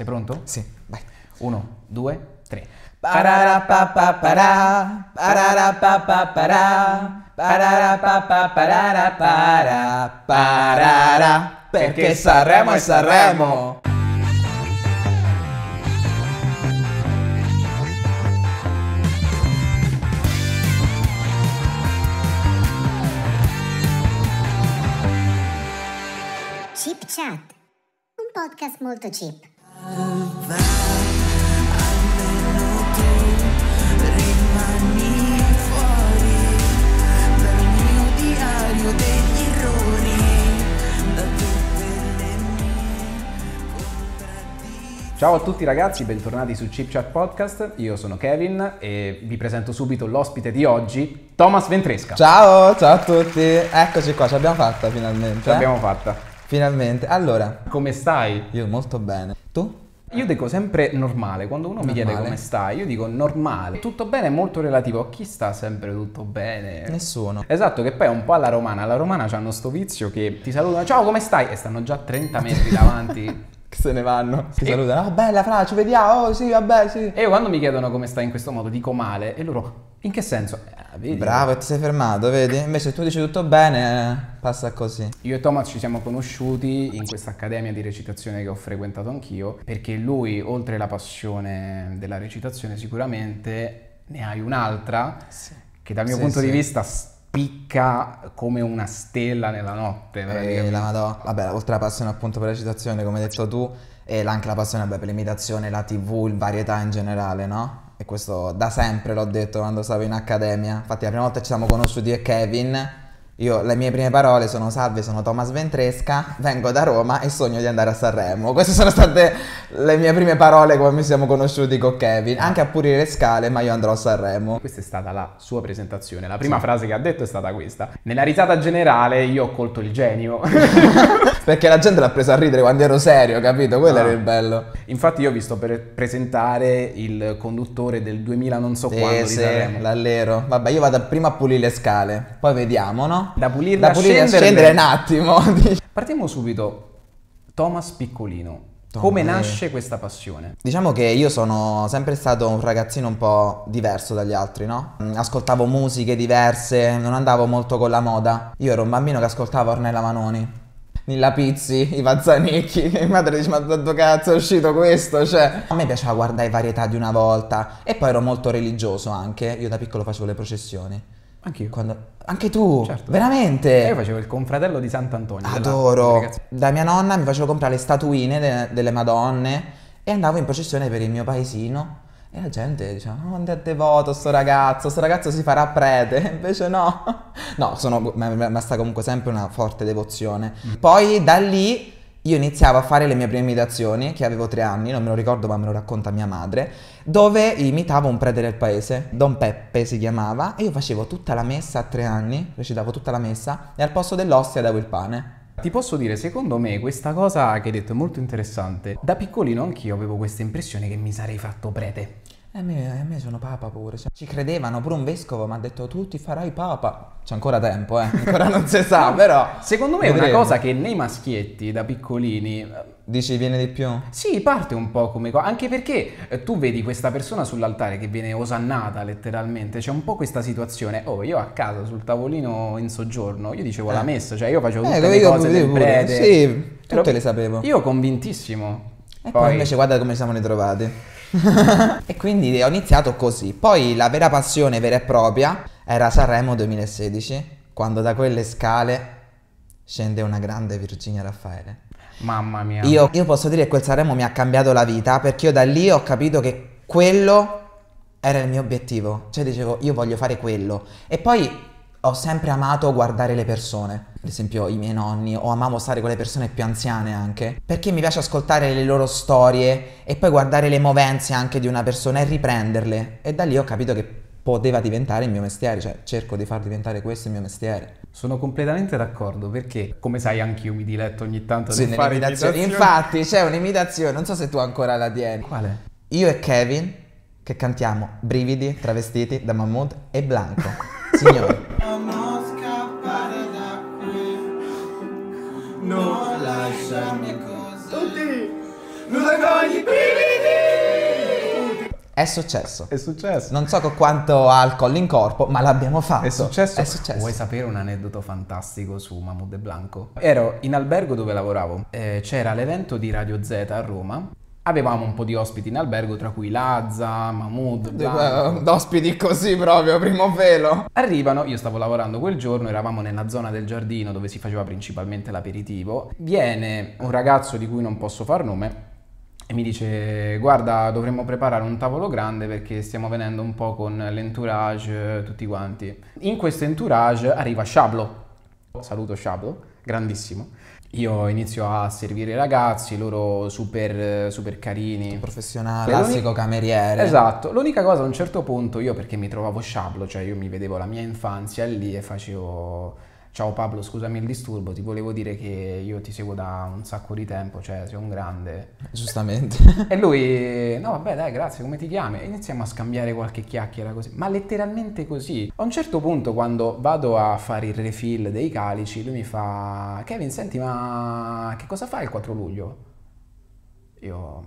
Sei pronto? Sì, vai. Uno, due, tre. Pararapapapara, pa pararapapapara, para, parara, perché Sanremo è Sanremo. Chip Chat, un podcast molto chip. Ciao a tutti ragazzi, bentornati su Chip Chat Podcast. Io sono Kevin e vi presento subito l'ospite di oggi, Thomas Ventresca. Ciao, ciao a tutti. Eccoci qua, ce l'abbiamo fatta finalmente. Ce eh? l'abbiamo fatta. Finalmente. Allora, come stai? Io molto bene tutto? Io dico sempre normale, quando uno normale. mi chiede come stai, io dico normale. Tutto bene è molto relativo, a chi sta sempre tutto bene? Nessuno. Esatto, che poi è un po' alla romana, alla romana c'hanno sto vizio che ti salutano, ciao come stai? E stanno già 30 metri davanti. che se ne vanno. Si e... salutano, oh bella Fra, ci vediamo, oh sì, vabbè sì. E io quando mi chiedono come stai in questo modo dico male e loro... In che senso? Eh, Bravo, ti sei fermato, vedi? Invece tu dici tutto bene, passa così. Io e Thomas ci siamo conosciuti in questa accademia di recitazione che ho frequentato anch'io, perché lui, oltre alla passione della recitazione, sicuramente ne hai un'altra sì. che dal mio sì, punto sì. di vista spicca come una stella nella notte. Eh, la madonna. Vabbè, oltre alla passione appunto per la recitazione, come hai detto tu, e anche la passione vabbè, per l'imitazione, la tv, il varietà in generale, no? e questo da sempre l'ho detto quando stavo in accademia, infatti la prima volta ci siamo conosciuti e Kevin io, le mie prime parole sono salve, sono Thomas Ventresca, vengo da Roma e sogno di andare a Sanremo. Queste sono state le mie prime parole come mi siamo conosciuti con Kevin, anche a pulire le scale, ma io andrò a Sanremo. Questa è stata la sua presentazione, la prima sì. frase che ha detto è stata questa. Nella risata generale io ho colto il genio. Perché la gente l'ha presa a ridere quando ero serio, capito? Quello ah. era il bello. Infatti io vi sto per presentare il conduttore del 2000 non so sì, quando sì, di Sanremo. l'allero. Vabbè, io vado prima a pulire le scale, poi vediamo, no? Da pulirla, da pulirla scendere, scendere un attimo. Partiamo subito. Thomas Piccolino. Tom, Come nasce questa passione? Diciamo che io sono sempre stato un ragazzino un po' diverso dagli altri, no? Mm, ascoltavo musiche diverse, non andavo molto con la moda. Io ero un bambino che ascoltava Ornella Manoni. Nilla Pizzi, i Vazzanicchi, mia madre dice ma tanto cazzo è uscito questo, cioè... A me piaceva guardare varietà di una volta e poi ero molto religioso anche, io da piccolo facevo le processioni. Anch'io. Quando... Anche tu? Certo. Veramente? Io facevo il confratello di Sant'Antonio. Adoro. Della... Da mia nonna mi facevo comprare le statuine de- delle Madonne e andavo in processione per il mio paesino. E la gente diceva, oh, quanto è devoto sto ragazzo, sto ragazzo si farà prete, invece no. No, sono, ma, ma sta comunque sempre una forte devozione. Mm. Poi da lì io iniziavo a fare le mie prime imitazioni, che avevo tre anni, non me lo ricordo ma me lo racconta mia madre, dove imitavo un prete del paese, Don Peppe si chiamava, e io facevo tutta la messa a tre anni, recitavo tutta la messa, e al posto dell'ostia davo il pane. Ti posso dire, secondo me questa cosa che hai detto è molto interessante. Da piccolino anch'io avevo questa impressione che mi sarei fatto prete. E eh, a me, a me sono papa pure. Cioè, ci credevano, pure un vescovo mi ha detto tu ti farai papa. C'è ancora tempo, eh? ancora non si sa, però... Secondo me vedremo. è una cosa che nei maschietti da piccolini... Eh, Dici viene di più? Sì, parte un po' come cosa, anche perché eh, tu vedi questa persona sull'altare che viene osannata letteralmente, c'è un po' questa situazione, oh io a casa sul tavolino in soggiorno, io dicevo eh. la messa, cioè io facevo tutte eh, le cose io del prete. Sì, tutte lo, le sapevo. Io convintissimo, e poi, poi invece guarda come siamo ritrovati. e quindi ho iniziato così. Poi la vera passione vera e propria era Sanremo 2016, quando da quelle scale scende una grande Virginia Raffaele. Mamma mia. Io, io, posso dire che quel Sanremo mi ha cambiato la vita perché io da lì ho capito che quello era il mio obiettivo. Cioè dicevo, io voglio fare quello. E poi ho sempre amato guardare le persone, ad esempio i miei nonni, o amavo stare con le persone più anziane anche, perché mi piace ascoltare le loro storie e poi guardare le movenze anche di una persona e riprenderle. E da lì ho capito che poteva diventare il mio mestiere, cioè cerco di far diventare questo il mio mestiere. Sono completamente d'accordo perché, come sai, anch'io mi diletto ogni tanto sì, nel fare imitazioni. Infatti c'è un'imitazione, non so se tu ancora la tieni. Quale? Io e Kevin che cantiamo Brividi, Travestiti, da Mahmood e Blanco. Signore. Non scappare da qui. Non lasciarmi così. Tutti. Non raccogli brividi. È successo. È successo. Non so con quanto alcol in corpo, ma l'abbiamo fatto. È successo. È successo. Vuoi sapere un aneddoto fantastico su Mahmoud e Blanco? Ero in albergo dove lavoravo. Eh, c'era l'evento di Radio Z a Roma Avevamo un po' di ospiti in albergo, tra cui Lazza, Mahmoud. D'ospiti eh, così proprio, primo velo. Arrivano, io stavo lavorando quel giorno, eravamo nella zona del giardino dove si faceva principalmente l'aperitivo. Viene un ragazzo di cui non posso far nome e mi dice guarda dovremmo preparare un tavolo grande perché stiamo venendo un po' con l'entourage eh, tutti quanti. In questo entourage arriva Shablo, saluto Shablo, grandissimo, io inizio a servire i ragazzi, loro super, super carini. Professionale, classico cameriere. Esatto, l'unica cosa a un certo punto io perché mi trovavo sciablo, cioè io mi vedevo la mia infanzia lì e facevo Ciao Pablo, scusami il disturbo, ti volevo dire che io ti seguo da un sacco di tempo, cioè sei un grande. Giustamente. E lui, no vabbè dai grazie, come ti chiami? E iniziamo a scambiare qualche chiacchiera così, ma letteralmente così. A un certo punto quando vado a fare il refill dei calici, lui mi fa, Kevin senti ma che cosa fai il 4 luglio? Io...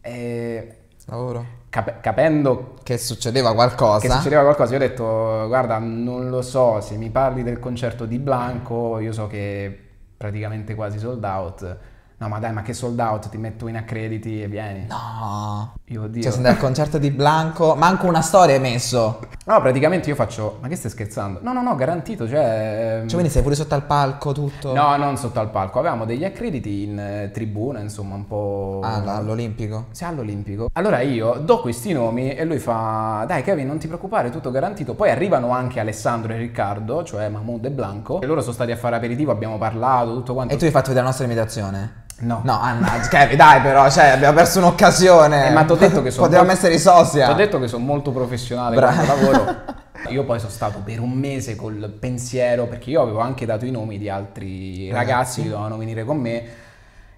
Eh... Lavoro cap- capendo che succedeva qualcosa. Che succedeva qualcosa, io ho detto guarda non lo so, se mi parli del concerto di Blanco, io so che praticamente quasi sold out No, ma dai, ma che sold out, ti metto in accrediti e vieni. No. Io oddio. Cioè, se andai al concerto di Blanco, manco una storia hai messo. No, praticamente io faccio, ma che stai scherzando? No, no, no, garantito, cioè... Ehm, cioè, quindi sei pure sotto al palco tutto? No, non sotto al palco, avevamo degli accrediti in eh, tribuna, insomma, un po'... Ah, all'Olimpico? Sì, all'Olimpico. Allora io do questi nomi e lui fa, dai Kevin, non ti preoccupare, tutto garantito. Poi arrivano anche Alessandro e Riccardo, cioè Mahmoud e Blanco, e loro sono stati a fare aperitivo, abbiamo parlato, tutto quanto. E tu hai fatto vedere la nostra imitazione? No. No, Anna, ah, Kevin, dai però, cioè, abbiamo perso un'occasione. Eh, ma ti ho detto che sono... Potevamo essere i sosia. Ti ho detto che sono molto professionale Bra- quando lavoro. Io poi sono stato per un mese col pensiero, perché io avevo anche dato i nomi di altri eh, ragazzi, ragazzi che dovevano venire con me,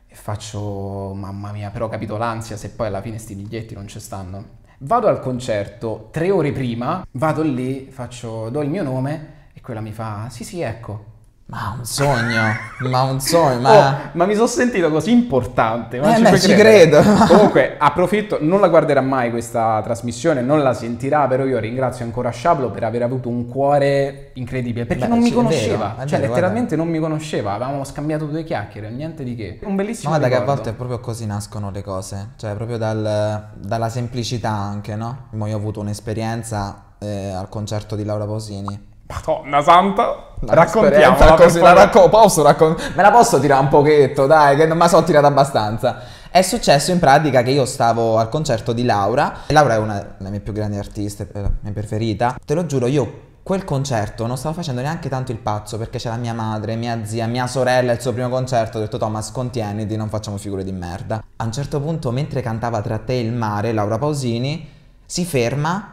e faccio, mamma mia, però ho capito l'ansia se poi alla fine sti biglietti non ci stanno. Vado al concerto tre ore prima, vado lì, faccio, do il mio nome, e quella mi fa, sì sì, ecco, ma un sogno, ma un sogno, ma... Oh, ma mi sono sentito così importante. Ma eh, ci, beh, ci credo. Comunque, approfitto, non la guarderà mai questa trasmissione, non la sentirà, però io ringrazio ancora Sciablo per aver avuto un cuore incredibile, perché beh, non mi conosceva, vero, cioè vero, letteralmente guarda. non mi conosceva, avevamo scambiato due chiacchiere, niente di che. Un bellissimo Guarda ricordo. che a volte è proprio così nascono le cose, cioè proprio dal, dalla semplicità anche, no? Io ho avuto un'esperienza eh, al concerto di Laura Posini Madonna santa, raccontiamola così, la racco- posso raccon- me la posso tirare un pochetto, dai, che non me la so tirata abbastanza. È successo in pratica che io stavo al concerto di Laura, e Laura è una delle mie più grandi artiste, la mia preferita. Te lo giuro, io quel concerto non stavo facendo neanche tanto il pazzo perché c'era mia madre, mia zia, mia sorella, il suo primo concerto, ho detto Thomas contieniti, non facciamo figure di merda. A un certo punto mentre cantava Tra te e il mare Laura Pausini si ferma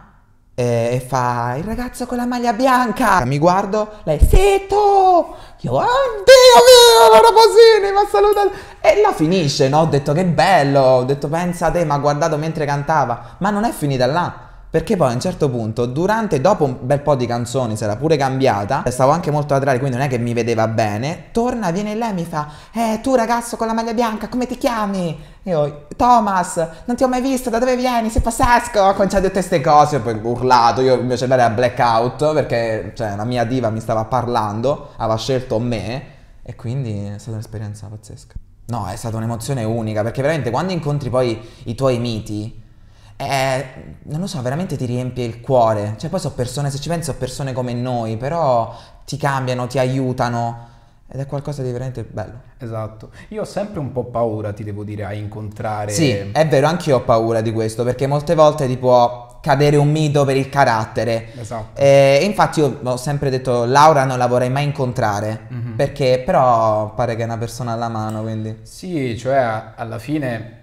e fa il ragazzo con la maglia bianca mi guardo lei sì io oddio mio Laura Pasini ma saluta e la finisce no ho detto che bello ho detto pensa a te ma guardato mentre cantava ma non è finita là perché poi a un certo punto, durante, dopo un bel po' di canzoni, si era pure cambiata, eh, stavo anche molto laterale, quindi non è che mi vedeva bene, torna, viene lei e mi fa, eh tu ragazzo con la maglia bianca, come ti chiami? E Io, Thomas, non ti ho mai visto, da dove vieni? Sei pazzesco! Ho cominciato tutte dire queste cose, poi urlato, io il mio cervello era blackout, perché cioè, la mia diva mi stava parlando, aveva scelto me, e quindi è stata un'esperienza pazzesca. No, è stata un'emozione unica, perché veramente quando incontri poi i tuoi miti, eh, non lo so, veramente ti riempie il cuore. Cioè, poi so persone, se ci penso, so persone come noi, però ti cambiano, ti aiutano. Ed è qualcosa di veramente bello. Esatto. Io ho sempre un po' paura, ti devo dire, a incontrare. Sì, è vero, anch'io ho paura di questo, perché molte volte ti può cadere un mito per il carattere. Esatto. E infatti io ho sempre detto Laura non la vorrei mai incontrare, mm-hmm. perché però pare che è una persona alla mano, quindi. Sì, cioè alla fine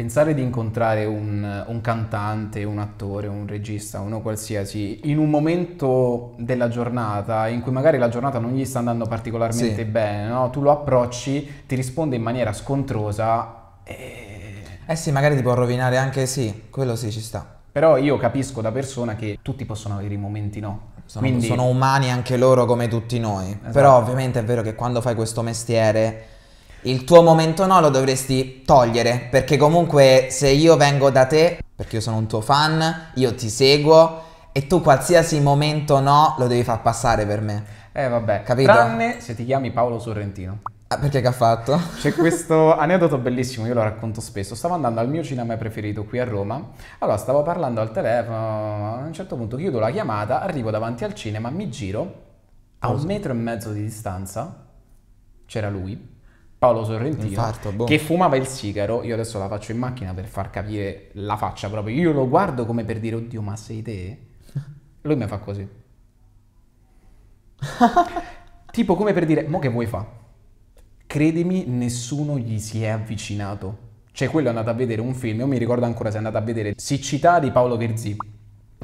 pensare di incontrare un, un, cantante, un attore, un regista, uno qualsiasi, in un momento della giornata in cui magari la giornata non gli sta andando particolarmente sì. bene, no? tu lo approcci, ti risponde in maniera scontrosa e... Eh sì, magari ti può rovinare anche sì, quello sì ci sta. Però io capisco da persona che tutti possono avere i momenti no. Sono, Quindi... sono umani anche loro come tutti noi. Esatto. Però ovviamente è vero che quando fai questo mestiere il tuo momento no lo dovresti togliere, perché comunque se io vengo da te, perché io sono un tuo fan, io ti seguo e tu qualsiasi momento no lo devi far passare per me. Eh vabbè, capito? Tranne se ti chiami Paolo Sorrentino. Ah, perché che ha fatto? C'è questo aneddoto bellissimo, io lo racconto spesso. Stavo andando al mio cinema preferito qui a Roma. Allora, stavo parlando al telefono, a un certo punto chiudo la chiamata, arrivo davanti al cinema, mi giro, a un metro e mezzo di distanza c'era lui Paolo Sorrentino, Infarto, boh. che fumava il sigaro, io adesso la faccio in macchina per far capire la faccia proprio, io lo guardo come per dire, oddio ma sei te? Lui mi fa così. tipo come per dire, mo che vuoi fa? Credimi, nessuno gli si è avvicinato. Cioè quello è andato a vedere un film, io mi ricordo ancora se è andato a vedere Siccità di Paolo Verzì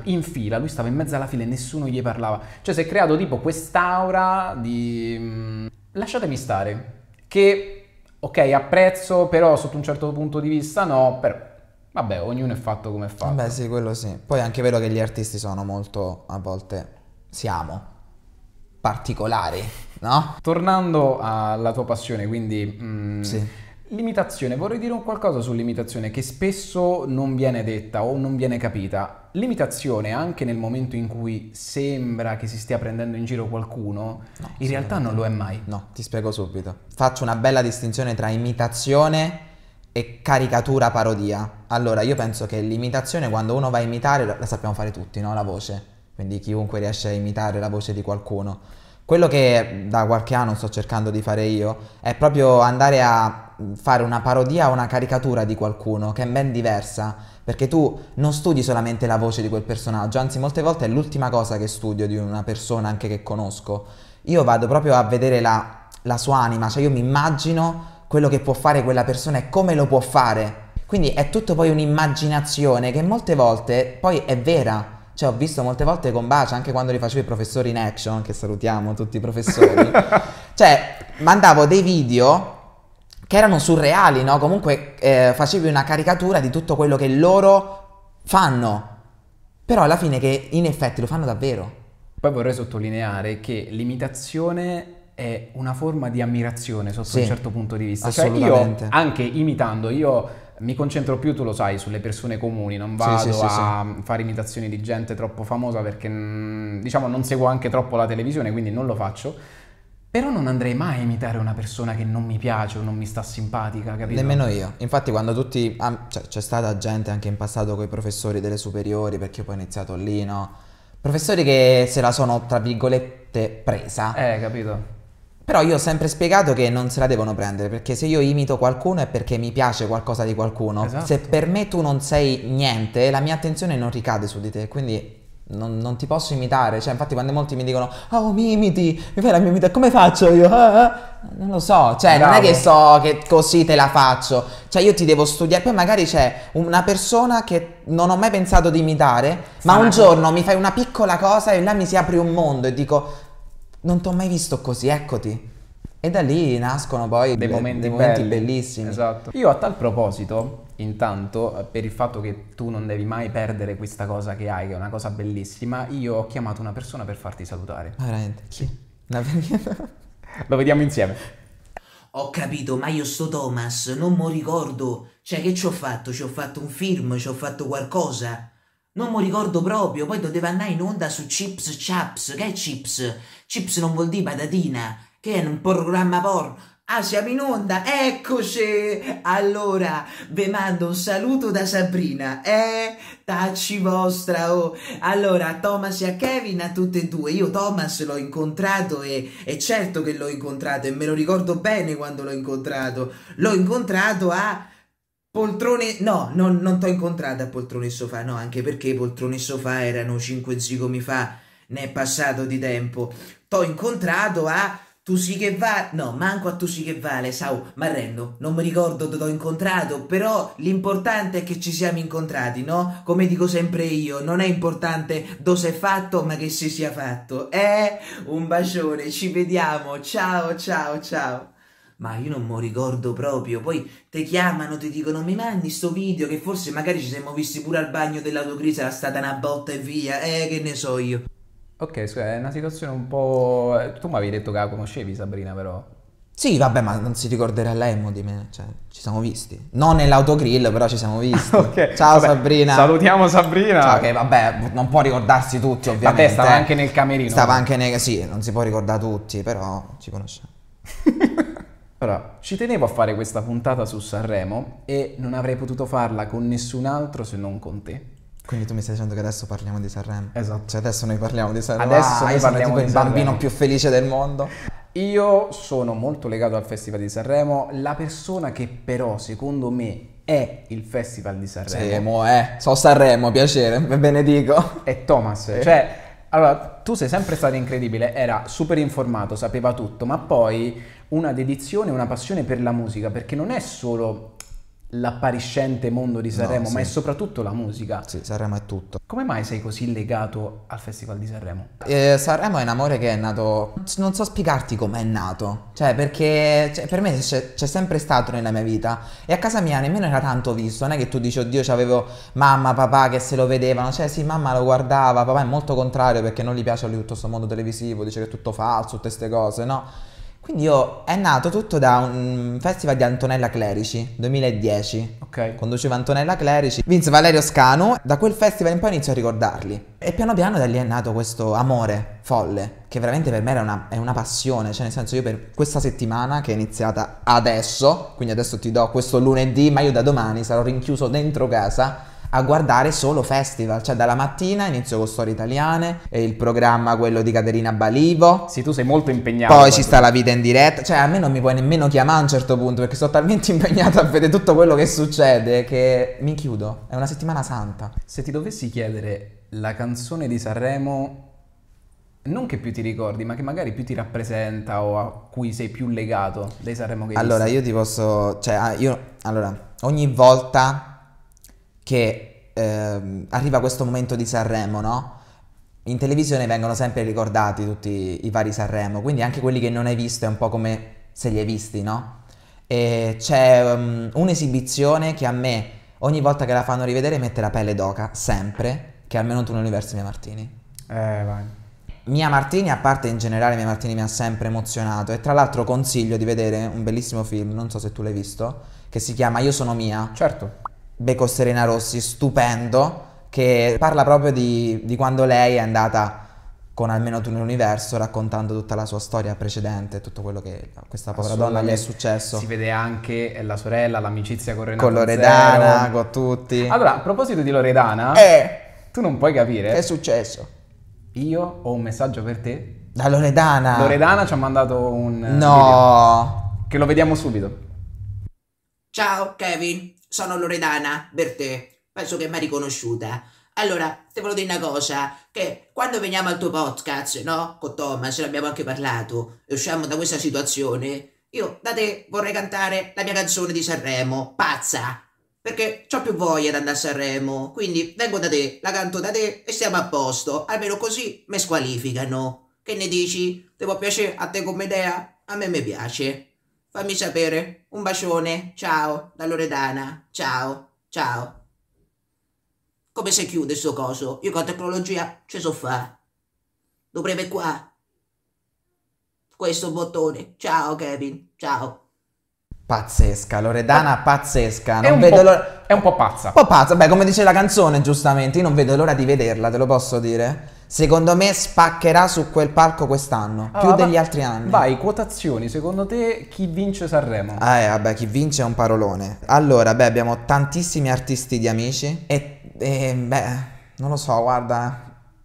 in fila, lui stava in mezzo alla fila e nessuno gli parlava. Cioè si è creato tipo quest'aura di... Mm, lasciatemi stare che, ok, apprezzo, però sotto un certo punto di vista no, però vabbè, ognuno è fatto come è fatto. Beh sì, quello sì. Poi è anche vero che gli artisti sono molto, a volte, siamo particolari, no? Tornando alla tua passione, quindi... Mm, sì Limitazione, vorrei dire un qualcosa sull'imitazione che spesso non viene detta o non viene capita. L'imitazione, anche nel momento in cui sembra che si stia prendendo in giro qualcuno, no, in realtà non lo è mai. No, ti spiego subito. Faccio una bella distinzione tra imitazione e caricatura parodia. Allora, io penso che l'imitazione, quando uno va a imitare, la sappiamo fare tutti, no? La voce. Quindi chiunque riesce a imitare la voce di qualcuno. Quello che da qualche anno sto cercando di fare io è proprio andare a Mm, fare una parodia o una caricatura di qualcuno che è ben diversa, perché tu non studi solamente la voce di quel personaggio, anzi molte volte è l'ultima cosa che studio di una persona anche che conosco. Io vado proprio a vedere la, la sua anima, cioè io mi immagino quello che può fare quella persona e come lo può fare. Quindi è tutto poi un'immaginazione che molte volte poi è vera. Cioè ho visto molte volte con Bacia, anche quando li facevo i professori in action, che salutiamo tutti i professori. cioè mandavo dei video che erano surreali, no? Comunque eh, facevi una caricatura di tutto quello che loro fanno, però alla fine che in effetti lo fanno davvero. Poi vorrei sottolineare che l'imitazione è una forma di ammirazione sotto sì, un certo punto di vista. Cioè io, anche imitando, io mi concentro più, tu lo sai, sulle persone comuni, non vado sì, sì, a fare imitazioni di gente troppo famosa perché mm, diciamo non seguo anche troppo la televisione, quindi non lo faccio però non andrei mai a imitare una persona che non mi piace o non mi sta simpatica, capito? Nemmeno io. Infatti quando tutti... Ah, cioè, c'è stata gente anche in passato con i professori delle superiori, perché poi ho iniziato lì, no? Professori che se la sono, tra virgolette, presa. Eh, capito. Però io ho sempre spiegato che non se la devono prendere, perché se io imito qualcuno è perché mi piace qualcosa di qualcuno. Esatto. Se per me tu non sei niente, la mia attenzione non ricade su di te, quindi non, non, ti posso imitare, cioè infatti quando molti mi dicono oh mi imiti, mi fai la mia imitazione, come faccio io? Ah, non lo so, cioè Bravo. non è che so che così te la faccio, cioè io ti devo studiare, poi magari c'è una persona che non ho mai pensato di imitare, sì, ma un giorno mi fai una piccola cosa e là mi si apre un mondo e dico non ti ho mai visto così, eccoti. E da lì nascono poi dei momenti, dei momenti bellissimi. Esatto. Io a tal proposito Intanto, eh, per il fatto che tu non devi mai perdere questa cosa che hai, che è una cosa bellissima, io ho chiamato una persona per farti salutare. Ah, veramente? Chi? Una Lo vediamo insieme. Ho capito, ma io sto Thomas, non mi ricordo. Cioè, che ci ho fatto? Ci ho fatto un film, ci ho fatto qualcosa? Non mi ricordo proprio, poi doveva andare in onda su Chips Chaps. Che è Chips? Chips non vuol dire patatina, che è un programma porno. Ah, siamo in onda, eccoci! Allora, vi mando un saluto da Sabrina, eh? Tacci vostra, oh! Allora, a Thomas e a Kevin, a tutte e due. Io Thomas l'ho incontrato e, è certo che l'ho incontrato e me lo ricordo bene quando l'ho incontrato. L'ho incontrato a... Poltrone, no, non, non t'ho incontrata a poltrone e sofà, no, anche perché poltrone e sofà erano cinque zigomi fa, ne è passato di tempo. T'ho incontrato a tu sì che vale, no, manco a tu sì che vale, Sau, m'arrendo, non mi ricordo dove t'ho incontrato, però l'importante è che ci siamo incontrati, no? Come dico sempre io, non è importante dove è fatto, ma che si sia fatto. Eh, un bacione, ci vediamo, ciao, ciao, ciao ma io non mi ricordo proprio. Poi te chiamano, ti dicono mi mandi sto video che forse magari ci siamo visti pure al bagno dell'autocrise, era stata una botta e via, eh che ne so io. Ok, scusa, è una situazione un po'... Eh, tu mi avevi detto che la conoscevi Sabrina però. Sì, vabbè, ma non si ricorderà lei mo di me, cioè, ci siamo visti. Non nell'autogrill, però ci siamo visti. okay, Ciao vabbè, Sabrina. Salutiamo Sabrina. Ciao, che vabbè, non può ricordarsi tutti, ovviamente. Vabbè, stava anche nel camerino. Stava anche nel... sì, non si può ricordare tutti, però ci conosciamo. allora, ci tenevo a fare questa puntata su Sanremo e non avrei potuto farla con nessun altro se non con te quindi tu mi stai dicendo che adesso parliamo di Sanremo? Esatto. Cioè adesso noi parliamo di Sanremo. Adesso ah, noi parliamo tipo di il bambino più felice del mondo. Io sono molto legato al Festival di Sanremo, la persona che però secondo me è il Festival di Sanremo. Sanremo è, eh, so Sanremo, piacere, benedico. È Thomas, sì. cioè allora, tu sei sempre stato incredibile, era super informato, sapeva tutto, ma poi una dedizione, una passione per la musica, perché non è solo l'appariscente mondo di Sanremo, no, sì. ma è soprattutto la musica. Sì, Sanremo è tutto. Come mai sei così legato al Festival di Sanremo? Eh, Sanremo è un amore che è nato... Non so spiegarti com'è nato. Cioè, perché cioè, per me c'è, c'è, sempre stato nella mia vita. E a casa mia nemmeno era tanto visto. Non è che tu dici, oddio, c'avevo mamma, papà che se lo vedevano. Cioè, sì, mamma lo guardava, papà è molto contrario perché non gli piace tutto questo mondo televisivo, dice che è tutto falso, tutte queste cose, no? Quindi io è nato tutto da un festival di Antonella Clerici 2010. Ok. Conduceva Antonella Clerici, Vince Valerio Scanu. Da quel festival in poi inizio a ricordarli. E piano piano da lì è nato questo amore folle, che veramente per me era una, è una passione. Cioè, nel senso, io per questa settimana che è iniziata adesso, quindi adesso ti do questo lunedì, ma io da domani sarò rinchiuso dentro casa a guardare solo festival, cioè dalla mattina inizio con storie italiane, il programma quello di Caterina Balivo. Sì, tu sei molto impegnato. Poi ci sta la vita in diretta, cioè a me non mi puoi nemmeno chiamare a un certo punto perché sono talmente impegnato a vedere tutto quello che succede che mi chiudo, è una settimana santa. Se ti dovessi chiedere la canzone di Sanremo non che più ti ricordi, ma che magari più ti rappresenta o a cui sei più legato dei Sanremo che Allora, visto. io ti posso, cioè ah, io allora, ogni volta che ehm, arriva questo momento di Sanremo, no? In televisione vengono sempre ricordati tutti i vari Sanremo, quindi anche quelli che non hai visto è un po' come se li hai visti, no? E c'è um, un'esibizione che a me, ogni volta che la fanno rivedere, mette la pelle d'oca, sempre, che è almeno tu l'universo Mia Martini. Eh, vai. Mia Martini, a parte in generale, Mia Martini mi ha sempre emozionato e tra l'altro consiglio di vedere un bellissimo film, non so se tu l'hai visto, che si chiama Io sono Mia. Certo. Beco Serena Rossi, stupendo, che parla proprio di, di quando lei è andata con almeno tu nell'universo, raccontando tutta la sua storia precedente, tutto quello che a questa povera donna gli è successo. Si vede anche eh, la sorella, l'amicizia con Renato. Con Loredana, Zero. con tutti. Allora, a proposito di Loredana, eh, tu non puoi capire. Che è successo? Io ho un messaggio per te. Da Loredana. Loredana ci ha mandato un. No. Video, che lo vediamo subito. Ciao Kevin, sono Loredana per te. penso che mi ha riconosciuta. Allora, ti voglio dire una cosa, che quando veniamo al tuo podcast, no? Con Thomas, l'abbiamo anche parlato, e usciamo da questa situazione, io da te vorrei cantare la mia canzone di Sanremo, pazza, perché ho più voglia di andare a Sanremo, quindi vengo da te, la canto da te e siamo a posto, almeno così mi squalificano. Che ne dici? Ti può piacere a te come idea? A me mi piace. Fammi sapere. Un bacione. Ciao, da Loredana. Ciao, ciao. Come si chiude sto coso? Io con la tecnologia ce so fa. Lo qua. Questo bottone. Ciao Kevin, ciao. Pazzesca, Loredana pazzesca. Non è, un vedo l'ora... è un po' pazza. Un po' pazza, beh come dice la canzone giustamente, io non vedo l'ora di vederla, te lo posso dire. Secondo me spaccherà su quel palco quest'anno, ah, più va, degli altri anni. Vai, quotazioni, secondo te chi vince Sanremo? Ah, eh, vabbè, chi vince è un parolone. Allora, beh, abbiamo tantissimi artisti di amici e, e beh, non lo so, guarda,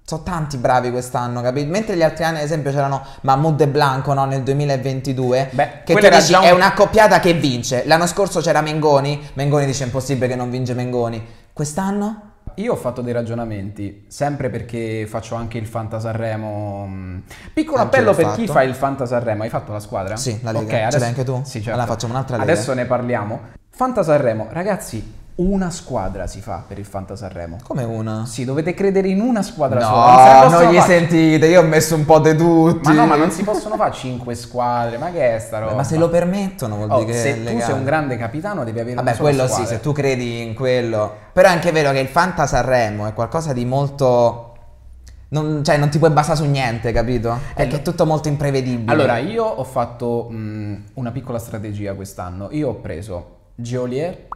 sono tanti bravi quest'anno, capito? Mentre gli altri anni, ad esempio, c'erano Mahmoud e Blanco no? nel 2022, Beh, che tu dici è una coppiata che vince. L'anno scorso c'era Mengoni, Mengoni dice impossibile che non vince Mengoni. Quest'anno? io ho fatto dei ragionamenti, sempre perché faccio anche il Fantasarremo. Mm, piccolo anche appello per fatto. chi fa il Fantasarremo. Hai fatto la squadra? Sì, la Lega. Okay, adesso... Ce l'hai anche tu? Sì, certo. Allora facciamo un'altra Lega. Adesso ne parliamo. Fantasarremo, ragazzi, una squadra si fa per il Fanta Sanremo. Come una? Sì, dovete credere in una squadra no, sola. Non, non gli fare. sentite, io ho messo un po' di tutti. Ma no, ma non si possono fare cinque squadre, ma che è sta roba? ma se lo permettono vuol oh, dire se che... Se tu sei un grande capitano devi avere Vabbè, una quello squadra. sì, se tu credi in quello. Però è anche vero che il Fanta Sanremo è qualcosa di molto... Non, cioè, non ti puoi basare su niente, capito? È eh, che è tutto molto imprevedibile. Allora, io ho fatto mh, mm, una piccola strategia quest'anno. Io ho preso Geolier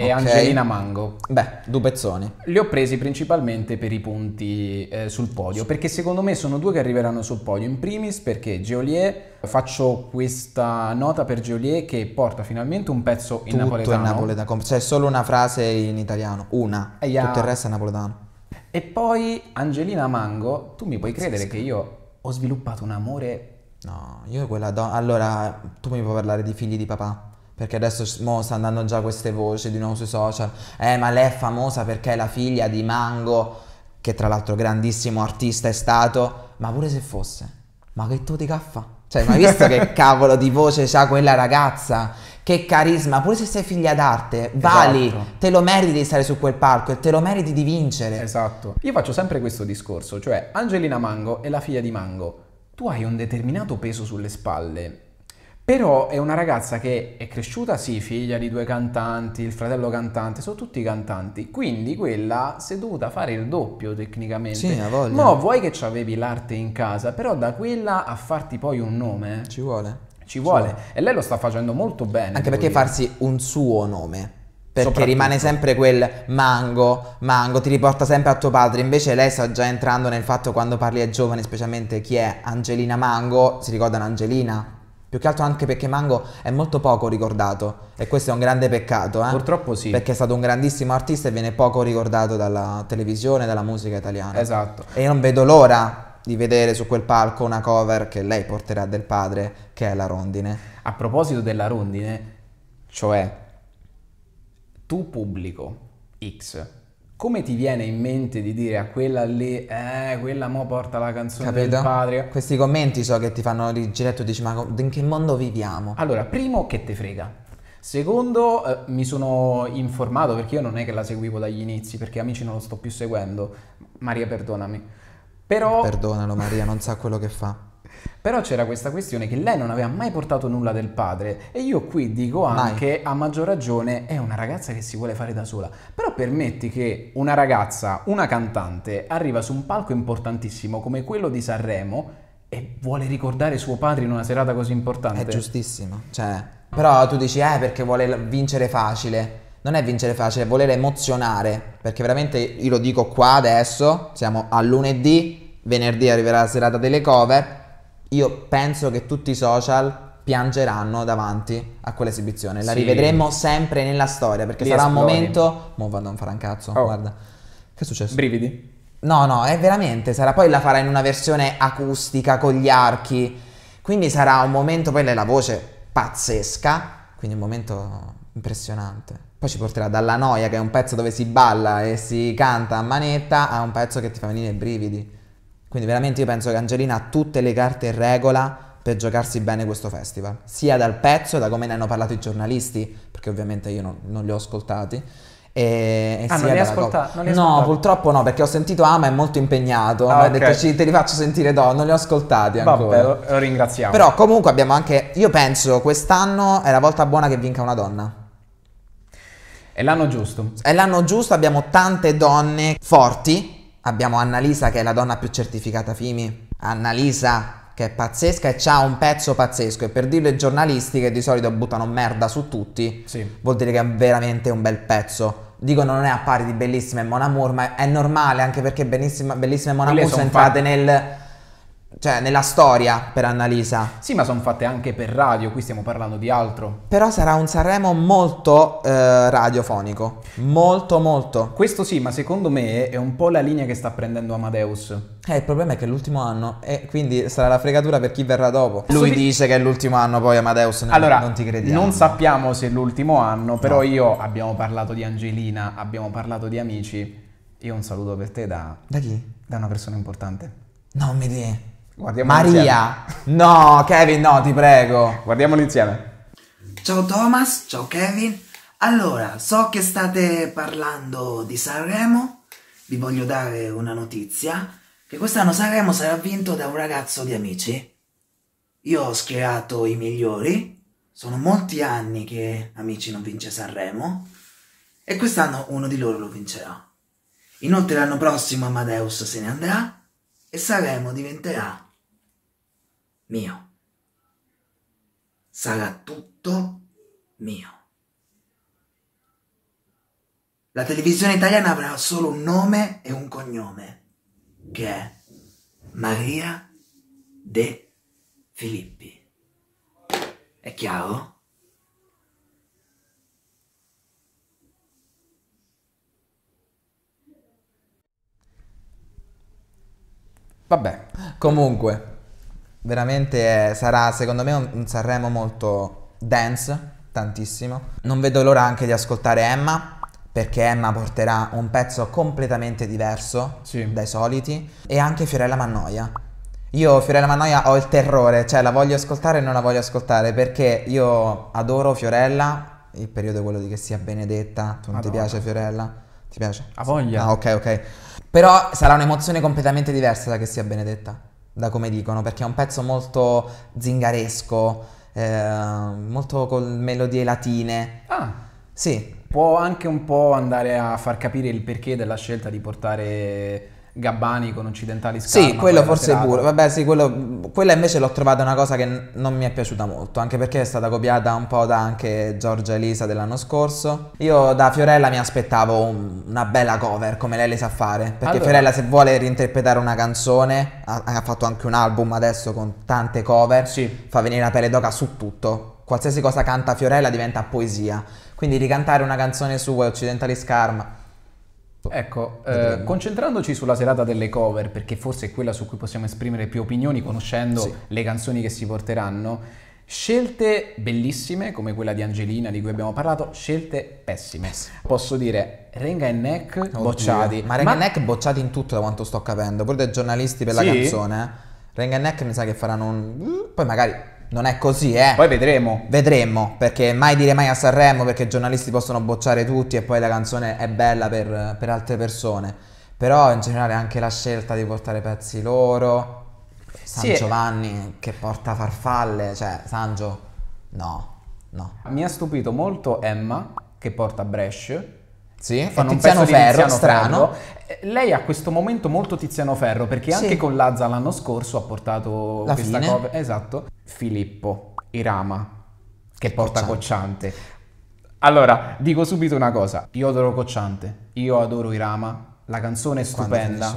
e okay. Angelina Mango. Beh, due pezzoni. Li ho presi principalmente per i punti eh, sul podio, perché secondo me sono due che arriveranno sul podio. In primis perché Geolier, faccio questa nota per Geolier che porta finalmente un pezzo in Tutto napoletano. in napoletano, c'è cioè, solo una frase in italiano, una, Eia. tutto il resto è napoletano. E poi Angelina Mango, tu mi puoi credere sì, sì. che io ho sviluppato un amore... No, io quella donna... Allora, tu mi puoi parlare di figli di papà? Perché adesso mo sta andando già queste voci di nuovo sui social. Eh, ma lei è famosa perché è la figlia di Mango, che tra l'altro grandissimo artista è stato. Ma pure se fosse. Ma che tu di caffa? Cioè, ma hai visto che cavolo di voce ha quella ragazza? Che carisma, pure se sei figlia d'arte, vali, esatto. te lo meriti di stare su quel palco e te lo meriti di vincere. Esatto. Io faccio sempre questo discorso, cioè Angelina Mango è la figlia di Mango. Tu hai un determinato peso sulle spalle però è una ragazza che è cresciuta, sì, figlia di due cantanti, il fratello cantante, sono tutti cantanti, quindi quella si è dovuta fare il doppio tecnicamente. Sì, ha voglia. No, vuoi che ci avevi l'arte in casa, però da quella a farti poi un nome... Eh? Ci vuole. Ci vuole. Ci vuole. E lei lo sta facendo molto bene. Anche perché dire. farsi un suo nome perché rimane sempre quel mango, mango, ti riporta sempre a tuo padre. Invece lei sta già entrando nel fatto quando parli ai giovani, specialmente chi è Angelina Mango, si ricordano Angelina? Più che altro anche perché Mango è molto poco ricordato e questo è un grande peccato. Eh? Purtroppo sì. Perché è stato un grandissimo artista e viene poco ricordato dalla televisione, dalla musica italiana. Esatto. E io non vedo l'ora di vedere su quel palco una cover che lei porterà del padre, che è La Rondine. A proposito della Rondine, cioè tu pubblico X come ti viene in mente di dire a quella lì, eh, quella mo porta la canzone Capito? del padre? Questi commenti so che ti fanno il giretto e dici, ma in che mondo viviamo? Allora, primo, che te frega. Secondo, eh, mi sono informato, perché io non è che la seguivo dagli inizi, perché amici non lo sto più seguendo. Maria, perdonami. Però... Perdonalo Maria, non sa quello che fa. Però c'era questa questione che lei non aveva mai portato nulla del padre e io qui dico anche, mai. a maggior ragione, è una ragazza che si vuole fare da sola. Però permetti che una ragazza, una cantante, arriva su un palco importantissimo come quello di Sanremo e vuole ricordare suo padre in una serata così importante. È giustissimo, cioè, però tu dici eh perché vuole vincere facile. Non è vincere facile, è voler emozionare, perché veramente io lo dico qua adesso, siamo a lunedì, venerdì arriverà la serata delle cover io penso che tutti i social piangeranno davanti a quell'esibizione. La sì. rivedremo sempre nella storia perché Li sarà esplori. un momento. Mo vado a fare un cazzo. Oh. Guarda, che è successo? Brividi. No, no, è veramente. Sarà poi la farà in una versione acustica con gli archi. Quindi sarà un momento. Poi lei la voce pazzesca. Quindi un momento impressionante. Poi ci porterà dalla noia, che è un pezzo dove si balla e si canta a manetta, a un pezzo che ti fa venire i brividi. Quindi veramente io penso che Angelina ha tutte le carte in regola per giocarsi bene questo festival, sia dal pezzo, da come ne hanno parlato i giornalisti, perché ovviamente io non, non li ho ascoltati. E, e ah, non li, ascolta, non li No, purtroppo no, perché ho sentito Ama è molto impegnato. Ah, mi okay. ha detto te li faccio sentire dopo, non li ho ascoltati ancora. Vabbè, lo ringraziamo. Però comunque abbiamo anche. Io penso quest'anno è la volta buona che vinca una donna. È l'anno giusto. È l'anno giusto, abbiamo tante donne forti Abbiamo Annalisa che è la donna più certificata Fimi. Annalisa che è pazzesca e ha un pezzo pazzesco e per dirlo ai giornalisti che di solito buttano merda su tutti, sì. vuol dire che è veramente un bel pezzo. Dicono non è a pari di Bellissima e Mon Amour, ma è normale anche perché Bellissima, Bellissima e Mon Amour sono entrate fa- nel cioè nella storia per Annalisa. Sì, ma sono fatte anche per radio, qui stiamo parlando di altro. Però sarà un Sanremo molto eh, radiofonico, molto molto. Questo sì, ma secondo me è un po' la linea che sta prendendo Amadeus. Eh, il problema è che è l'ultimo anno e quindi sarà la fregatura per chi verrà dopo. Lui dice che è l'ultimo anno, poi Amadeus non, allora, non ti crediamo. Non sappiamo se è l'ultimo anno, però no. io abbiamo parlato di Angelina, abbiamo parlato di amici. Io un saluto per te da... Da chi? Da una persona importante. Non mi dire. Guardiamo Maria. Insieme. No, Kevin, no, ti prego. Guardiamolo insieme. Ciao Thomas, ciao Kevin. Allora, so che state parlando di Sanremo. Vi voglio dare una notizia. Che quest'anno Sanremo sarà vinto da un ragazzo di amici. Io ho schierato i migliori. Sono molti anni che Amici non vince Sanremo. E quest'anno uno di loro lo vincerà. Inoltre l'anno prossimo Amadeus se ne andrà e Sanremo diventerà mio. Sarà tutto mio. La televisione italiana avrà solo un nome e un cognome, che è Maria De Filippi. È chiaro? Vabbè, comunque, veramente sarà secondo me un Sanremo molto dance, tantissimo. Non vedo l'ora anche di ascoltare Emma perché Emma porterà un pezzo completamente diverso sì. dai soliti e anche Fiorella Mannoia. Io Fiorella Mannoia ho il terrore, cioè la voglio ascoltare e non la voglio ascoltare perché io adoro Fiorella, il periodo è quello di che sia benedetta, tu non Madonna. ti piace Fiorella? Ti piace? Ha voglia. Ah ok ok. Però sarà un'emozione completamente diversa da che sia benedetta da come dicono, perché è un pezzo molto zingaresco, eh, molto con melodie latine. Ah. Sì. Può anche un po' andare a far capire il perché della scelta di portare Gabbani con occidentali scarma. Sì, quello forse serata. pure. Vabbè, sì, quello, quella invece l'ho trovata una cosa che non mi è piaciuta molto, anche perché è stata copiata un po' da anche Giorgia Elisa dell'anno scorso. Io da Fiorella mi aspettavo un, una bella cover, come lei le sa fare, perché allora. Fiorella se vuole reinterpretare una canzone, ha, ha, fatto anche un album adesso con tante cover, sì. fa venire la pelle d'oca su tutto. Qualsiasi cosa canta Fiorella diventa poesia. Quindi ricantare una canzone sua, Occidentali Scarma, Ecco, eh, concentrandoci sulla serata delle cover, perché forse è quella su cui possiamo esprimere più opinioni conoscendo sì. le canzoni che si porteranno, scelte bellissime come quella di Angelina di cui abbiamo parlato, scelte pessime. Posso dire Renga e Neck Oddio. bocciati. Ma Renga ma... e Neck bocciati in tutto da quanto sto capendo, pure dai giornalisti per sì. la canzone. Eh. Renga e Neck mi sa che faranno un... Poi magari non è così, eh. Poi vedremo. Vedremo, perché mai dire mai a Sanremo, perché i giornalisti possono bocciare tutti e poi la canzone è bella per, per altre persone. Però in generale anche la scelta di portare pezzi loro, San sì. Giovanni che porta farfalle, cioè Sangio, no, no. Mi ha stupito molto Emma che porta Bresh sì, fanno Tiziano un pezzo Ferro, Tiziano strano. Ferro. Eh, lei ha questo momento molto Tiziano Ferro perché sì. anche con Lazza l'anno scorso ha portato La questa cover. Esatto. Filippo, Irama, che porta Cocciante. Cocciante. Allora, dico subito una cosa. Io adoro Cocciante, io adoro Irama, la canzone è stupenda.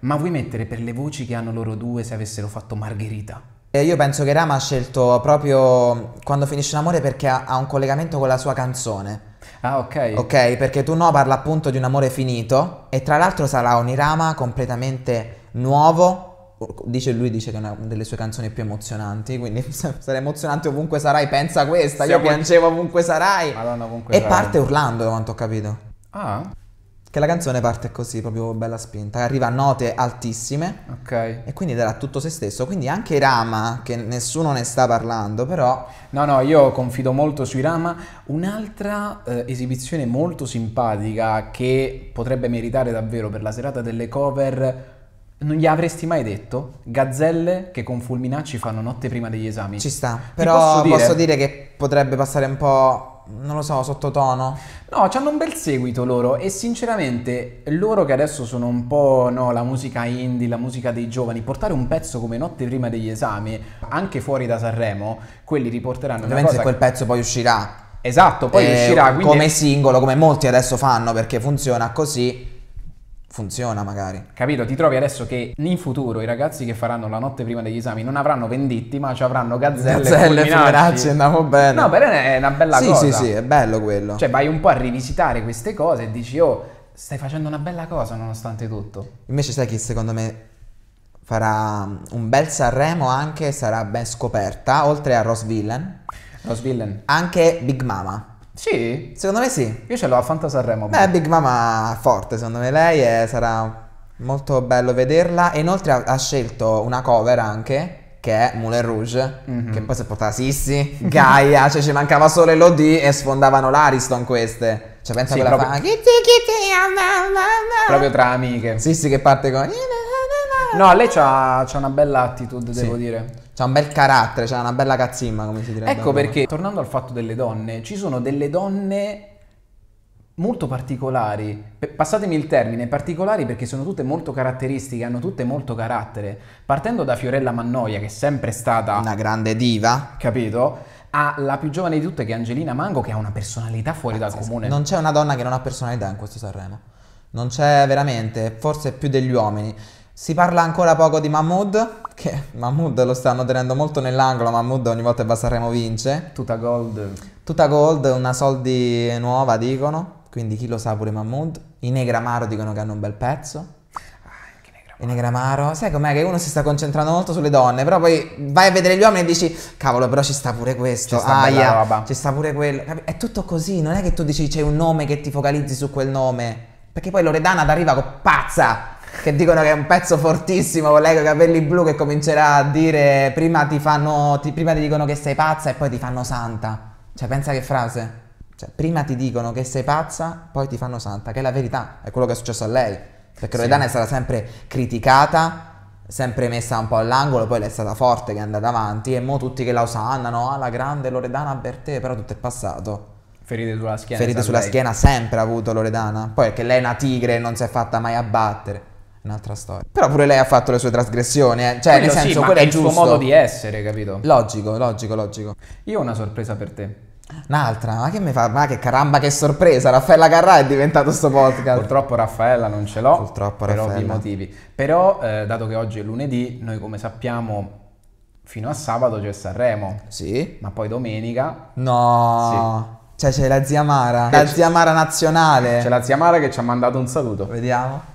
Ma vuoi mettere per le voci che hanno loro due se avessero fatto Margherita? io penso che Rama ha scelto proprio quando finisce l'amore perché ha un collegamento con la sua canzone. Ah, ok. Ok, perché tu no parla appunto di un amore finito e tra l'altro sarà un Irama completamente nuovo. Dice lui dice che è una delle sue canzoni più emozionanti, quindi sarà emozionante ovunque sarai, pensa a questa, Siamo io piangevo ovunque sarai. Madonna, ovunque e sarai. parte urlando, da quanto ho capito. Ah. Che la canzone parte così, proprio bella spinta, arriva a note altissime okay. e quindi darà tutto se stesso. Quindi anche Rama, che nessuno ne sta parlando, però... No, no, io confido molto sui Rama. Un'altra eh, esibizione molto simpatica che potrebbe meritare davvero per la serata delle cover non gli avresti mai detto? Gazzelle che con Fulminacci fanno notte prima degli esami. Ci sta, però posso dire? posso dire? che potrebbe passare un po' non lo so, sottotono. No, hanno un bel seguito loro e sinceramente loro che adesso sono un po' no, la musica indie, la musica dei giovani, portare un pezzo come Notte prima degli esami, anche fuori da Sanremo, quelli riporteranno... Ovviamente se quel pezzo poi uscirà. Esatto, poi eh, uscirà quindi... come singolo, come molti adesso fanno perché funziona così funziona magari. Capito, ti trovi adesso che in futuro i ragazzi che faranno la notte prima degli esami non avranno venditti, ma ci avranno gazzelle, gazzelle fulminacci. andiamo bene. No, però è una bella sì, cosa. Sì, sì, sì, è bello quello. Cioè vai un po' a rivisitare queste cose e dici, oh, stai facendo una bella cosa nonostante tutto. Invece sai che secondo me farà un bel Sanremo anche, sarà ben scoperta, oltre a Rose Villain. Rose Villain. Anche Big Mama. Sì? Secondo me sì. Io ce l'ho a Fanta Sanremo. Beh, Big Mama forte, secondo me lei è, sarà molto bello vederla. E inoltre ha, ha scelto una cover anche che è Moulin Rouge, mm-hmm. che poi si è portata Sissi, Gaia, cioè ci mancava solo Elodie e sfondavano l'Ariston queste. Cioè pensa sì, quella proprio... fa... Ah, proprio tra amiche. Sissi che parte con... No, lei ha una bella attitude, devo dire. C'ha un bel carattere, c'ha una bella cazzimma, come si direbbe. Ecco perché, tornando al fatto delle donne, ci sono delle donne molto particolari, passatemi il termine, particolari perché sono tutte molto caratteristiche, hanno tutte molto carattere. Partendo da Fiorella Mannoia, che è sempre stata... Una grande diva. Capito? ha la più giovane di tutte che è Angelina Mango che ha una personalità fuori Pazzesco. dal comune. Non c'è una donna che non ha personalità in questo Sanremo. Non c'è veramente, forse più degli uomini. Si parla ancora poco di Mahmoud, che Mahmoud lo stanno tenendo molto nell'angolo, Mahmoud ogni volta che va a Sanremo vince. Tutta gold. Tutta gold, una soldi nuova dicono, quindi chi lo sa pure Mahmoud. I Negramaro dicono che hanno un bel pezzo. Ah, e Negramaro, sai com'è che uno si sta concentrando molto sulle donne, però poi vai a vedere gli uomini e dici, cavolo, però ci sta pure questo, ci sta, ah, yeah, roba. ci sta pure quello. È tutto così, non è che tu dici c'è un nome che ti focalizzi su quel nome, perché poi Loredana ti arriva con pazza, che dicono che è un pezzo fortissimo, con lei con i capelli blu che comincerà a dire prima ti fanno, ti, prima ti dicono che sei pazza e poi ti fanno santa. Cioè, pensa che frase. Cioè, prima ti dicono che sei pazza, poi ti fanno santa, che è la verità, è quello che è successo a lei. Perché sì. Loredana è stata sempre criticata, sempre messa un po' all'angolo, poi lei è stata forte che è andata avanti e mo tutti che la osannano, ah la grande Loredana per te, però tutto è passato. Ferite sulla schiena. Ferite sulla lei. schiena sempre ha avuto Loredana. Poi è che lei è una tigre e non si è fatta mai abbattere. Un'altra storia. Però pure lei ha fatto le sue trasgressioni, eh. Cioè, Quello nel senso, sì, ma quello è, è il suo modo di essere, capito? Logico, logico, logico. Io ho una sorpresa per te. Un'altra, ma che mi fa? Ma che caramba, che sorpresa! Raffaella Carrà è diventato sto podcast. Purtroppo Raffaella non ce l'ho. Purtroppo Per Raffaella. ovvi motivi. Però, eh, dato che oggi è lunedì, noi come sappiamo, fino a sabato c'è Sanremo. Sì. Ma poi domenica. No. Cioè, c'è la zia Mara. Eh, la zia Mara nazionale. C'è la zia Mara che ci ha mandato un saluto. Vediamo.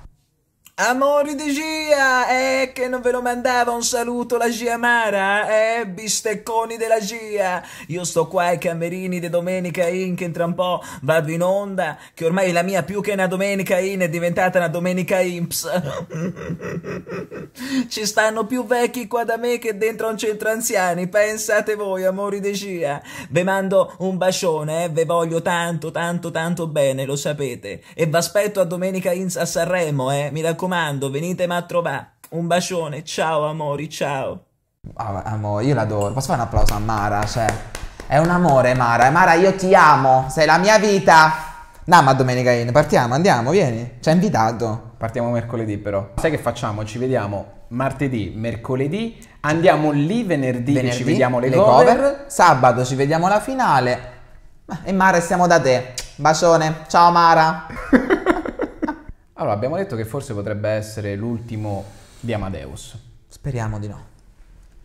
Amori di Gia, eh, che non ve lo mandava un saluto la Gia Mara, eh, eh bistecconi della Gia. Io sto qua ai camerini di Domenica In, che tra un po' vado in onda, che ormai la mia più che una Domenica In è diventata una Domenica Imps. Ci stanno più vecchi qua da me che dentro a un centro anziani, pensate voi, amori di Gia. Ve mando un bacione, eh, ve voglio tanto, tanto, tanto bene, lo sapete. E vi aspetto a Domenica Inns a Sanremo, eh, mi raccomando raccomando, venitemi a trovare. Un bacione, ciao amori, ciao. Ah, amore, io l'adoro. Posso fare un applauso a Mara? Cioè, è un amore, Mara. Mara, io ti amo, sei la mia vita. No, ma domenica in, partiamo, andiamo, vieni. Ci ha invitato. Partiamo mercoledì, però. Sai che facciamo? Ci vediamo martedì, mercoledì, andiamo lì venerdì, venerdì ci vediamo le, le cover. cover. sabato ci vediamo la finale. E Mara, siamo da te. Bacione, ciao Mara. Allora, abbiamo detto che forse potrebbe essere l'ultimo di Amadeus. Speriamo di no.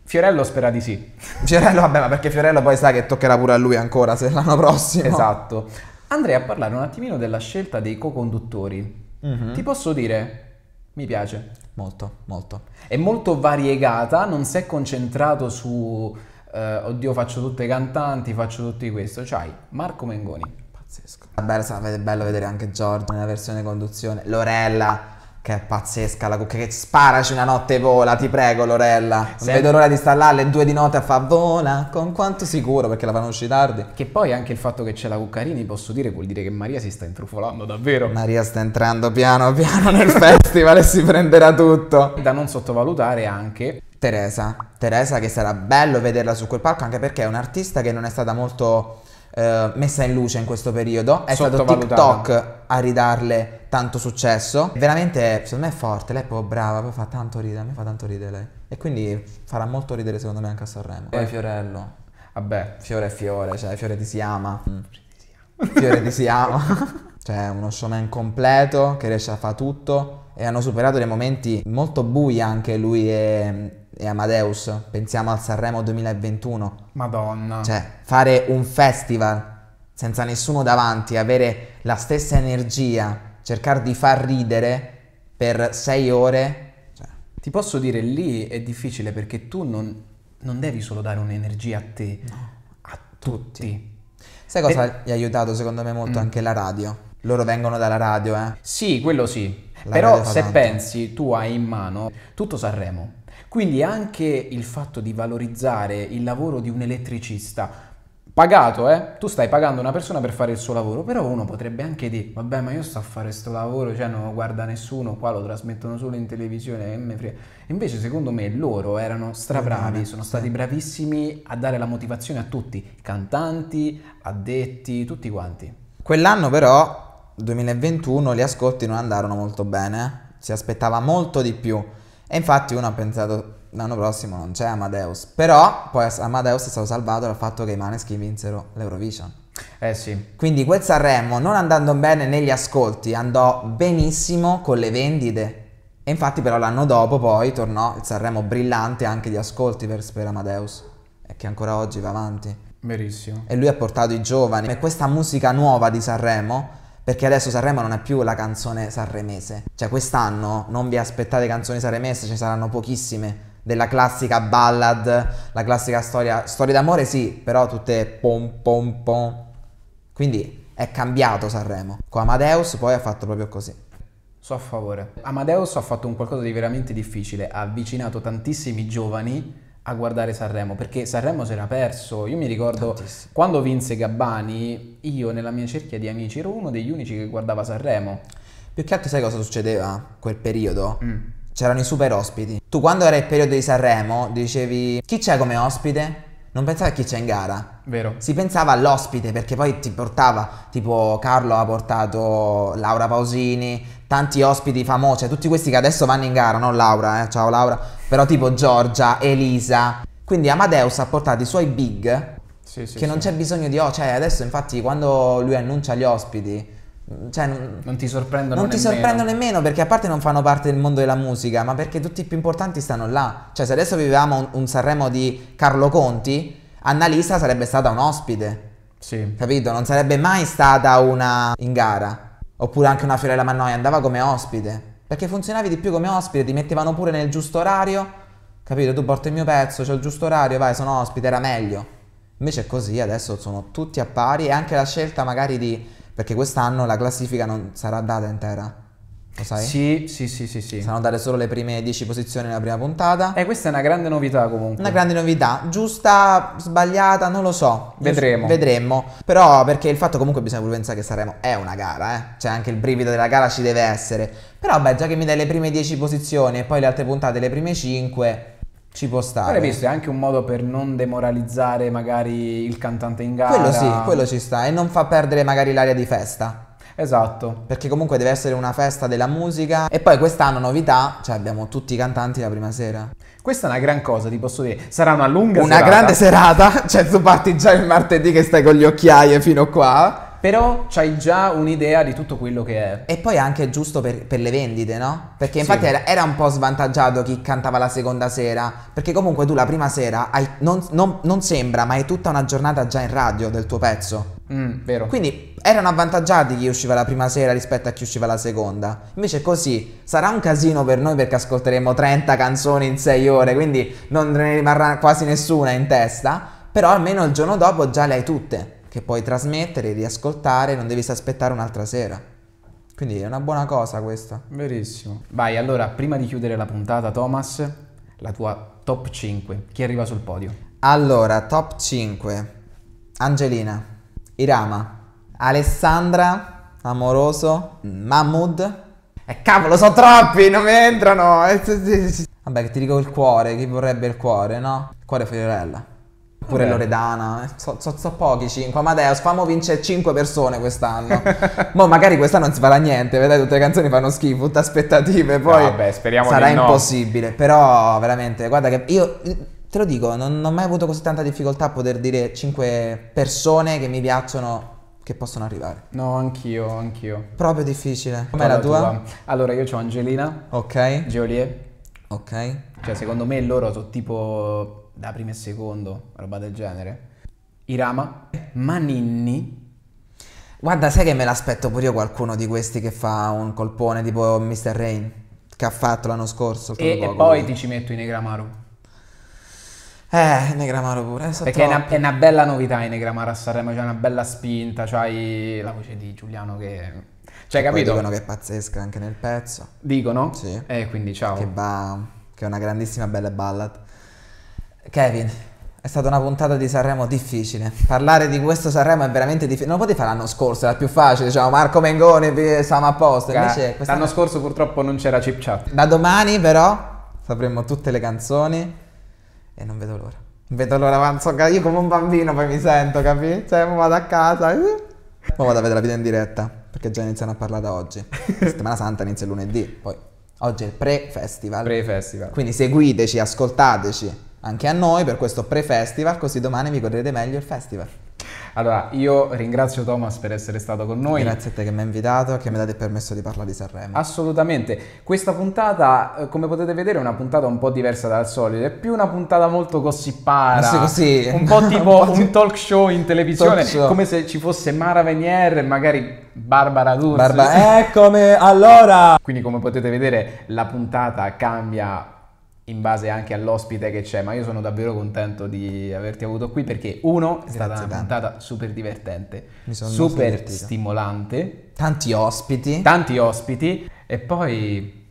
Fiorello spera di sì. Fiorello, vabbè, ma perché Fiorello poi sa che toccherà pure a lui ancora se l'anno prossimo. Esatto. Andrei a parlare un attimino della scelta dei co-conduttori. Mm-hmm. Ti posso dire, mi piace. Molto, molto. È molto variegata, non si è concentrato su, eh, oddio faccio tutte cantanti, faccio tutti questo. C'hai Marco Mengoni, Pazzesco. È bello, è bello vedere anche Giorgio nella versione conduzione. Lorella, che è pazzesca, la cucca che sparaci una notte vola, ti prego Lorella. Senti. Non vedo l'ora di stare là alle due di notte a fa vola, con quanto sicuro perché la fanno uscire tardi. Che poi anche il fatto che c'è la Cuccarini, posso dire, vuol dire che Maria si sta intrufolando davvero. Maria sta entrando piano piano nel festival e si prenderà tutto. Da non sottovalutare anche Teresa. Teresa che sarà bello vederla su quel palco anche perché è un'artista che non è stata molto eh, messa in luce in questo periodo. È stato TikTok a ridarle tanto successo. Veramente, secondo me è forte. Lei è proprio brava, poi fa tanto ridere. A me fa tanto ridere lei. E quindi farà molto ridere, secondo me, anche a Sanremo. Poi eh, Fiorello. Vabbè, fiore è fiore, cioè fiore ti si ama. Mm. Fiore ti si ama. cioè uno showman completo che riesce a fare tutto e hanno superato dei momenti molto bui anche lui e, e Amadeus, pensiamo al Sanremo 2021. Madonna. Cioè, fare un festival senza nessuno davanti, avere la stessa energia, cercare di far ridere per sei ore. Cioè. Ti posso dire, lì è difficile perché tu non, non devi solo dare un'energia a te, no. a tutti. Sai cosa per... gli ha aiutato secondo me molto mm. anche la radio? Loro vengono dalla radio, eh? Sì, quello sì. La Però se tanto. pensi, tu hai in mano tutto Sanremo quindi anche il fatto di valorizzare il lavoro di un elettricista, pagato, eh? Tu stai pagando una persona per fare il suo lavoro, però uno potrebbe anche dire, vabbè ma io sto a fare questo lavoro, cioè non lo guarda nessuno, qua lo trasmettono solo in televisione, eh, Invece secondo me loro erano strabravi, sono stati bravissimi a dare la motivazione a tutti, cantanti, addetti, tutti quanti. Quell'anno però, 2021, gli ascolti non andarono molto bene, eh? si aspettava molto di più. E infatti uno ha pensato l'anno prossimo non c'è Amadeus, però poi Amadeus è stato salvato dal fatto che i Maneschi vinsero l'Eurovision. Eh sì. Quindi quel Sanremo, non andando bene negli ascolti, andò benissimo con le vendite. E infatti però l'anno dopo poi tornò il Sanremo brillante anche di ascolti per, per Amadeus, che ancora oggi va avanti. Verissimo. E lui ha portato i giovani. E questa musica nuova di Sanremo perché adesso Sanremo non è più la canzone sanremese. Cioè quest'anno non vi aspettate canzoni sanremese, ce ne saranno pochissime della classica ballad, la classica storia, storie d'amore sì, però tutte pom pom pom. Quindi è cambiato Sanremo. Con Amadeus poi ha fatto proprio così. So favore. Amadeus ha fatto un qualcosa di veramente difficile, ha avvicinato tantissimi giovani a guardare Sanremo, perché Sanremo si era perso. Io mi ricordo Tantissimo. quando vinse Gabbani, io nella mia cerchia di amici ero uno degli unici che guardava Sanremo. Più che altro sai cosa succedeva quel periodo? Mm. C'erano i super ospiti. Tu quando era il periodo di Sanremo dicevi chi c'è come ospite? non pensava a chi c'è in gara. Vero. Si pensava all'ospite perché poi ti portava, tipo Carlo ha portato Laura Pausini, tanti ospiti famosi, tutti questi che adesso vanno in gara, non Laura, eh, ciao Laura, però tipo Giorgia, Elisa. Quindi Amadeus ha portato i suoi big sì, sì, che sì. non c'è bisogno di... Oh, cioè adesso infatti quando lui annuncia gli ospiti... Mm, cioè, non ti sorprendono non nemmeno. ti sorprendono nemmeno perché a parte non fanno parte del mondo della musica, ma perché tutti i più importanti stanno là. Cioè se adesso vivevamo un, un Sanremo di Carlo Conti, Annalisa sarebbe stata un ospite. Sì. Capito? Non sarebbe mai stata una in gara. Oppure anche una Fiorella Mannoia andava come ospite. Perché funzionavi di più come ospite, ti mettevano pure nel giusto orario. Capito? Tu porti il mio pezzo, c'è il giusto orario, vai, sono ospite, era meglio. Invece è così, adesso sono tutti a pari e anche la scelta magari di... perché quest'anno la classifica non sarà data intera lo sai? Sì, sì, sì, sì, sì. Sanno dare solo le prime 10 posizioni nella prima puntata. E eh, questa è una grande novità comunque. Una grande novità, giusta, sbagliata, non lo so. Vedremo. Vedremo. Però perché il fatto comunque bisogna pure pensare che saremo è una gara, eh. Cioè anche il brivido della gara ci deve essere. Però beh, già che mi dai le prime 10 posizioni e poi le altre puntate le prime 5 ci può stare. Però hai visto, è anche un modo per non demoralizzare magari il cantante in gara. Quello sì, quello ci sta e non fa perdere magari l'aria di festa. Esatto. Perché comunque deve essere una festa della musica. E poi quest'anno novità, cioè abbiamo tutti i cantanti la prima sera. Questa è una gran cosa, ti posso dire. Sarà una lunga una serata. Una grande serata, cioè tu parti già il martedì che stai con gli occhiaie fino qua. Però c'hai già un'idea di tutto quello che è. E poi anche giusto per, per le vendite, no? Perché infatti sì. era, era, un po' svantaggiato chi cantava la seconda sera. Perché comunque tu la prima sera hai, non, non, non, sembra, ma hai tutta una giornata già in radio del tuo pezzo. Mm, vero. Quindi erano avvantaggiati chi usciva la prima sera rispetto a chi usciva la seconda. Invece così sarà un casino per noi perché ascolteremo 30 canzoni in 6 ore, quindi non ne rimarrà quasi nessuna in testa, però almeno il giorno dopo già le hai tutte, che puoi trasmettere, riascoltare, non devi aspettare un'altra sera. Quindi è una buona cosa questa. Verissimo. Vai, allora, prima di chiudere la puntata, Thomas, la tua top 5. Chi arriva sul podio? Allora, top 5. Angelina, Irama, Alessandra, amoroso, Mahmood. E eh, cavolo, sono troppi, non mi entrano. Eh, vabbè, che ti dico il cuore, chi vorrebbe il cuore, no? Il cuore Fiorella. Oppure Loredana, eh, so, so, so pochi 5. Amadeus, famo vince 5 persone quest'anno. Mo magari quest'anno non si farà niente, vedete tutte le canzoni fanno schifo, tutte aspettative, poi vabbè, speriamo sarà impossibile. No. Però veramente, guarda che io te lo dico, non, non ho mai avuto così tanta difficoltà a poter dire 5 persone che mi piacciono che possono arrivare. No, anch'io, anch'io. Proprio difficile. Com'è la, tua? tua? Allora, io ho Angelina. Ok. Geolier. Ok. Cioè, secondo me loro sono tipo da primo e secondo, roba del genere. Irama. Maninni. Guarda, sai che me l'aspetto pure io qualcuno di questi che fa un colpone tipo Mr. Rain, che ha fatto l'anno scorso. E, e, poi lui. ti ci metto in Egramaru. Eh, Negramaro pure. Esatto. Perché è una, è una, bella novità in Negramaro a Sanremo, c'è cioè una bella spinta, c'hai cioè la voce di Giuliano che... Cioè, e capito? dicono che è pazzesca anche nel pezzo. Dicono? Sì. E eh, quindi ciao. Che, va, che è una grandissima bella ballad. Kevin, è stata una puntata di Sanremo difficile. Parlare di questo Sanremo è veramente difficile. Non lo potevi fare l'anno scorso, era più facile. Diciamo Marco Mengoni, siamo a posto. Invece, quest'anno... L'anno scorso purtroppo non c'era chip chat. Da domani però sapremo tutte le canzoni e non vedo l'ora. vedo l'ora, avanzo, io come un bambino poi mi sento, capi? Cioè, vado a casa. Poi vado a vedere la video in diretta, perché già iniziano a parlare da oggi. La settimana Santa inizia lunedì, poi oggi è il pre-festival. Pre-festival. Quindi seguiteci, ascoltateci anche a noi per questo pre-festival, così domani vi godrete meglio il festival. Allora, io ringrazio Thomas per essere stato con noi. Grazie a te che mi hai invitato e che mi date il permesso di parlare di Sanremo. Assolutamente. Questa puntata, eh, come potete vedere, è una puntata un po' diversa dal solito. È più una puntata molto gossipara. Sì, così. Un po' tipo un, po un talk show in televisione, show. come se ci fosse Mara Venier e magari Barbara D'Urso. Barba- eccomi, eh, allora! Quindi, come potete vedere, la puntata cambia in base anche all'ospite che c'è, ma io sono davvero contento di averti avuto qui perché uno è stata Grazie una tanto. puntata super divertente, super stimolante, tanti ospiti, tanti ospiti e poi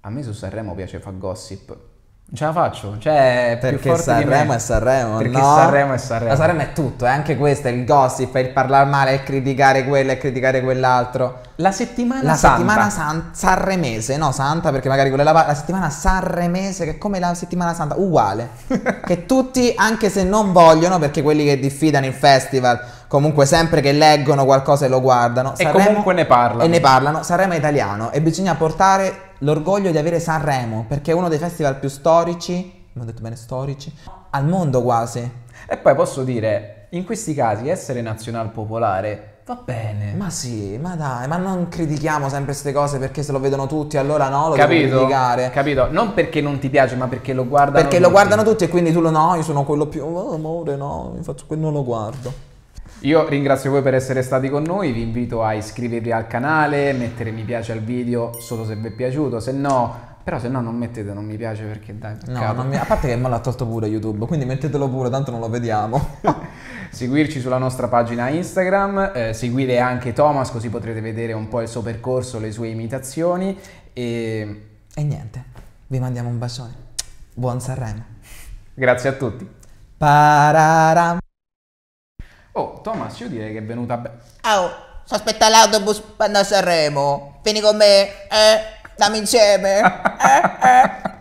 a me su Sanremo piace fa gossip non ce la faccio, cioè perché Sanremo è Sanremo, perché no? Sanremo è Sanremo. La Sanremo è tutto, è anche questo, è il gossip, è il parlare male, è criticare quello, è criticare quell'altro. La settimana la santa. settimana san- sanremese, no santa perché magari quella è la, la settimana sanremese che è come la settimana santa, uguale. che tutti, anche se non vogliono, perché quelli che diffidano il festival, comunque sempre che leggono qualcosa e lo guardano. E Sanremo, comunque ne parlano. E ne parlano, Sanremo è italiano e bisogna portare l'orgoglio di avere Sanremo, perché è uno dei festival più storici, non ho detto bene storici, al mondo quasi. E poi posso dire, in questi casi essere nazionalpopolare va bene. Ma sì, ma dai, ma non critichiamo sempre queste cose perché se lo vedono tutti allora no, lo capito, devo criticare. Capito, non perché non ti piace, ma perché lo guardano Perché tutti. lo guardano tutti e quindi tu lo no, io sono quello più, oh, amore no, infatti non lo guardo. Io ringrazio voi per essere stati con noi, vi invito a iscrivervi al canale, mettere mi piace al video solo se vi è piaciuto, se no però se no non mettete non mi piace perché dai. Peccato. No, mi... a parte che me l'ha tolto pure YouTube, quindi mettetelo pure, tanto non lo vediamo. Seguirci sulla nostra pagina Instagram, eh, seguire anche Thomas così potrete vedere un po' il suo percorso, le sue imitazioni e... E niente, vi mandiamo un bacione. Buon Sanremo. Grazie a tutti. Pararam. Oh, Thomas, io direi che è venuta bene. Ah, oh, sto aspettando l'autobus per andare a Sanremo. Vieni con me, eh? Dammi insieme. eh, eh.